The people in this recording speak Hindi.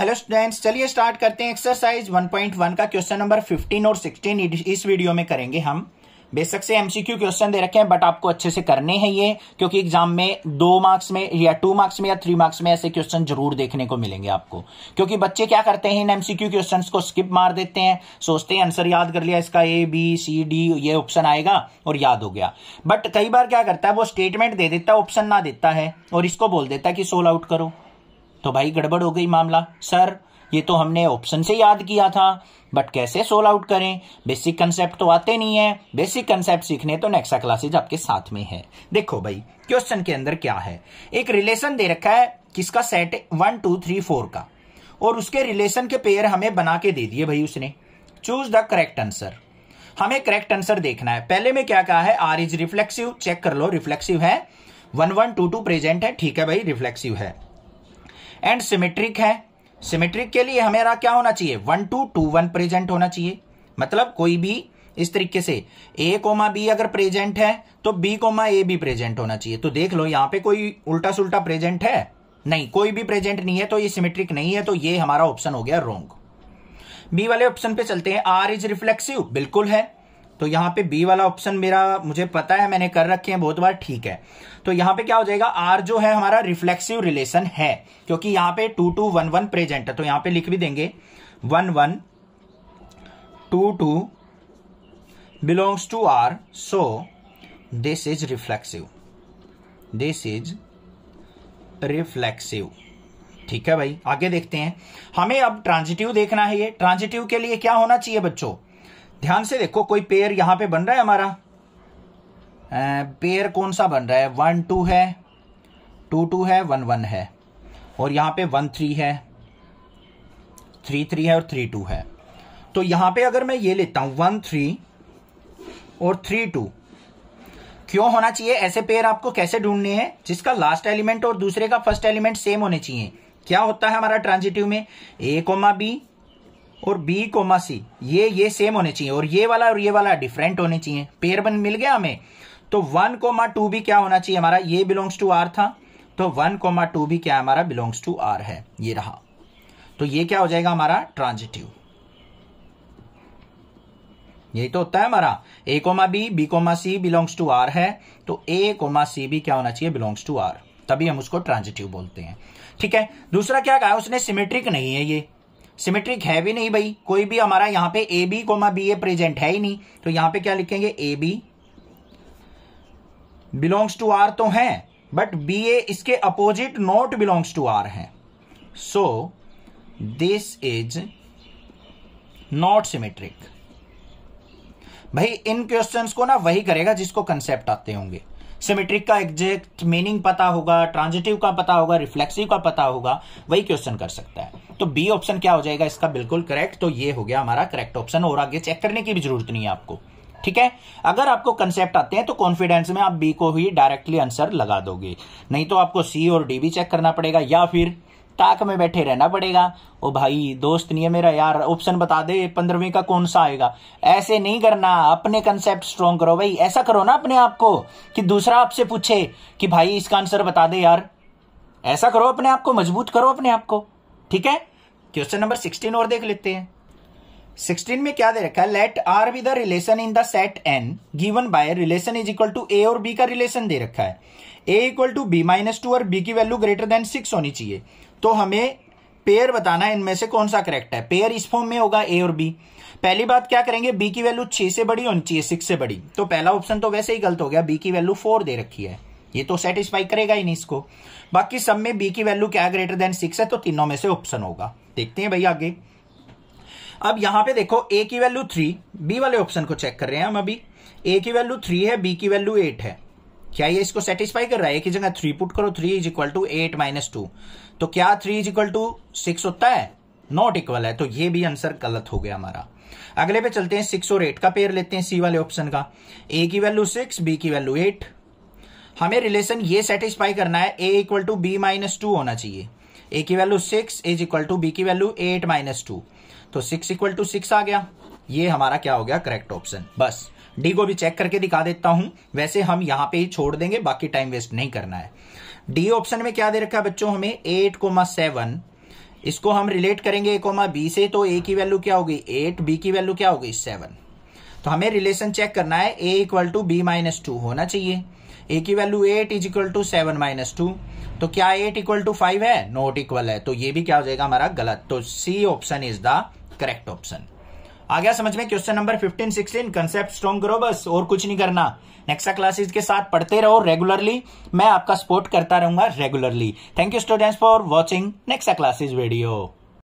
हेलो स्टूडेंट्स चलिए स्टार्ट करते हैं एक्सरसाइज 1.1 का क्वेश्चन नंबर 15 और 16 इस वीडियो में करेंगे हम बेसक से एमसीक्यू क्वेश्चन दे रखे हैं बट आपको अच्छे से करने हैं ये क्योंकि एग्जाम में दो मार्क्स में या टू मार्क्स में या थ्री मार्क्स में ऐसे क्वेश्चन जरूर देखने को मिलेंगे आपको क्योंकि बच्चे क्या करते हैं इन एमसीक्यू क्वेश्चंस को स्किप मार देते हैं सोचते हैं आंसर याद कर लिया इसका ए बी सी डी ये ऑप्शन आएगा और याद हो गया बट कई बार क्या करता है वो स्टेटमेंट दे देता है ऑप्शन ना देता है और इसको बोल देता है कि सोल आउट करो तो भाई गड़बड़ हो गई मामला सर ये तो हमने ऑप्शन से याद किया था बट कैसे सोल आउट करें बेसिक कंसेप्ट तो आते नहीं है बेसिक कंसेप्ट सीखने तो नेक्सा क्लासेज आपके साथ में है देखो भाई क्वेश्चन के अंदर क्या है एक रिलेशन दे रखा है किसका set one two three four का और उसके रिलेशन के पेयर हमें बना के दे दिए भाई उसने चूज द करेक्ट आंसर हमें करेक्ट आंसर देखना है पहले में क्या कहा है आर इज रिफ्लेक्सिव चेक कर लो रिफ्लेक्सिव है one one two two present है ठीक है भाई रिफ्लेक्सिव है एंड सिमेट्रिक है सिमेट्रिक के लिए हमारा क्या होना चाहिए one two two one present होना चाहिए मतलब कोई भी इस तरीके से ए कोमा बी अगर प्रेजेंट है तो बी कोमा ए भी प्रेजेंट होना चाहिए तो देख लो यहां पे कोई उल्टा सुल्टा प्रेजेंट है नहीं कोई भी प्रेजेंट नहीं है तो ये सिमेट्रिक नहीं है तो ये हमारा ऑप्शन हो गया रोंग बी वाले ऑप्शन पे चलते हैं आर इज रिफ्लेक्सिव बिल्कुल है तो यहाँ पे बी वाला ऑप्शन मेरा मुझे पता है मैंने कर रखे हैं बहुत बार ठीक है तो यहाँ पे क्या हो जाएगा आर जो है हमारा रिफ्लेक्सिव रिलेशन है क्योंकि यहाँ पे two two one one present है तो यहाँ पे लिख भी देंगे one one two two belongs to R so this is reflexive this is reflexive ठीक है भाई आगे देखते हैं हमें अब ट्रांजिटिव देखना है ये ट्रांजिटिव के लिए क्या होना चाहिए बच्चों ध्यान से देखो कोई पेयर यहां पे बन रहा है हमारा पेयर कौन सा बन रहा है वन टू है टू टू है वन वन है और यहां पे वन थ्री है थ्री थ्री है और थ्री टू है तो यहां पे अगर मैं ये लेता हूं वन थ्री और थ्री टू क्यों होना चाहिए ऐसे पेयर आपको कैसे ढूंढने हैं जिसका लास्ट एलिमेंट और दूसरे का फर्स्ट एलिमेंट सेम होने चाहिए क्या होता है हमारा ट्रांजिटिव में ए कोमा बी और बी कोमा सी ये ये सेम होने चाहिए और ये वाला और ये वाला डिफरेंट होने चाहिए पेयर बन मिल गया हमें तो वन कोमा टू भी क्या होना चाहिए हमारा ये बिलोंग्स टू आर था तो वन कोमा टू भी क्या हमारा बिलोंग्स टू आर है ये रहा तो ये क्या हो जाएगा हमारा ट्रांजिटिव यही तो होता है हमारा A comma B B comma C belongs to R है तो ए कोमा सी भी क्या होना चाहिए बिलोंग्स टू आर तभी हम उसको ट्रांजिटिव बोलते हैं ठीक है दूसरा क्या कहा उसने सिमेट्रिक नहीं है ये सिमेट्रिक है भी नहीं भाई कोई भी हमारा यहां पे A B comma B A present है ही नहीं तो यहां पे क्या लिखेंगे A B belongs to R तो है बट बी ए इसके opposite not belongs to R है so this is not symmetric भाई इन क्वेश्चंस को ना वही करेगा जिसको कंसेप्ट आते होंगे सिमेट्रिक का एग्जैक्ट मीनिंग पता होगा ट्रांजिटिव का पता होगा रिफ्लेक्सिव का पता होगा वही क्वेश्चन कर सकता है तो बी ऑप्शन क्या हो जाएगा इसका बिल्कुल करेक्ट तो ये हो गया हमारा करेक्ट ऑप्शन और आगे चेक करने की भी जरूरत नहीं है आपको ठीक है अगर आपको कंसेप्ट आते हैं तो कॉन्फिडेंस में आप बी को ही डायरेक्टली आंसर लगा दोगे नहीं तो आपको सी और डी भी चेक करना पड़ेगा या फिर ताक में बैठे रहना पड़ेगा ओ भाई दोस्त नहीं है मेरा यार ऑप्शन बता दे पंद्रहवीं का कौन सा आएगा ऐसे नहीं करना अपने कंसेप्ट स्ट्रॉन्ग करो भाई ऐसा करो ना अपने आप को कि दूसरा आपसे पूछे कि भाई इसका आंसर बता दे यार ऐसा करो अपने आप को मजबूत करो अपने आप को ठीक है क्वेश्चन नंबर सिक्सटीन और देख लेते हैं सिक्सटीन में क्या दे रखा है let R with relation in the set N given by relation is equal to A और बी का रिलेशन दे रखा है A equal to B minus two और बी की वैल्यू ग्रेटर देन सिक्स होनी चाहिए तो हमें पेयर बताना है इनमें से कौन सा करेक्ट है पेयर इस फॉर्म में होगा ए और बी पहली बात क्या करेंगे बी की वैल्यू छह से बड़ी होनी चाहिए सिक्स से बड़ी तो पहला ऑप्शन तो वैसे ही गलत हो गया बी की वैल्यू फोर दे रखी है ये तो सेटिस्फाई करेगा ही नहीं इसको बाकी सब में बी की वैल्यू क्या ग्रेटर देन सिक्स है तो तीनों में से ऑप्शन होगा देखते हैं भाई आगे अब यहां पे देखो ए की वैल्यू थ्री बी वाले ऑप्शन को चेक कर रहे हैं हम अभी ए की वैल्यू थ्री है बी की वैल्यू एट है क्या ये इसको सेटिस्फाई कर रहा है एक ही जगह थ्री पुट करो three is equal to eight minus two तो क्या three is equal to six होता है नॉट इक्वल है तो ये भी आंसर गलत हो गया हमारा अगले पे चलते हैं सिक्स और एट का पेयर लेते हैं सी वाले ऑप्शन का ए की वैल्यू सिक्स बी की वैल्यू एट हमें रिलेशन ये सेटिस्फाई करना है A equal to B minus two होना चाहिए ए की value six is equal to B की वैल्यू एट माइनस टू तो सिक्स इक्वल टू सिक्स आ गया ये हमारा क्या हो गया करेक्ट ऑप्शन बस डी को भी चेक करके दिखा देता हूं वैसे हम यहां पे ही छोड़ देंगे बाकी टाइम वेस्ट नहीं करना है डी ऑप्शन में क्या दे रखा है बच्चों हमें एट कोमा सेवन इसको हम रिलेट करेंगे ए कोमा बी से तो ए की वैल्यू क्या होगी एट बी की वैल्यू क्या होगी सेवन तो हमें रिलेशन चेक करना है A equal to B minus two होना चाहिए ए की value eight is equal to seven minus two तो क्या एट इक्वल टू फाइव है नॉट इक्वल है तो ये भी क्या हो जाएगा हमारा गलत तो C option is the correct option आ गया समझ में क्वेश्चन नंबर 15 16 कंसेप्ट स्ट्रॉन्ग करो बस और कुछ नहीं करना नेक्स्टा क्लासेस के साथ पढ़ते रहो रेगुलरली मैं आपका सपोर्ट करता रहूंगा regularly thank you students for watching नेक्स्टा क्लासेज वीडियो